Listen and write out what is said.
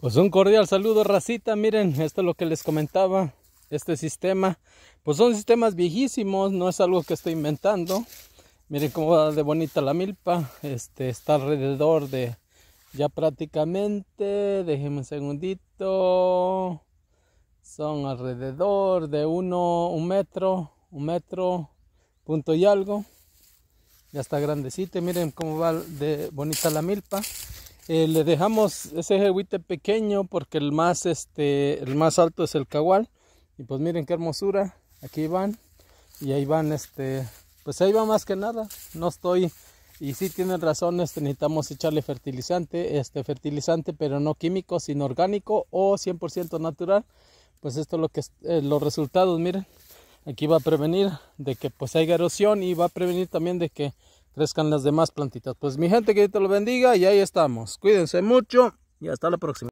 Pues un cordial saludo racita, miren, esto es lo que les comentaba, este sistema, pues son sistemas viejísimos, no es algo que estoy inventando, miren cómo va de bonita la milpa, este está alrededor de ya prácticamente, déjenme un segundito, son alrededor de uno, un metro, un metro, punto y algo, ya está grandecito, miren cómo va de bonita la milpa, eh, le dejamos ese jehuite pequeño porque el más, este, el más alto es el cagual. Y pues miren qué hermosura. Aquí van. Y ahí van, este, pues ahí va más que nada. No estoy... Y si tienen razón, este, necesitamos echarle fertilizante, este fertilizante, pero no químico, sino orgánico o 100% natural. Pues esto es lo que eh, los resultados, miren, aquí va a prevenir de que pues haya erosión y va a prevenir también de que tres canas de más plantitas. Pues mi gente, que Dios te lo bendiga y ahí estamos. Cuídense mucho y hasta la próxima.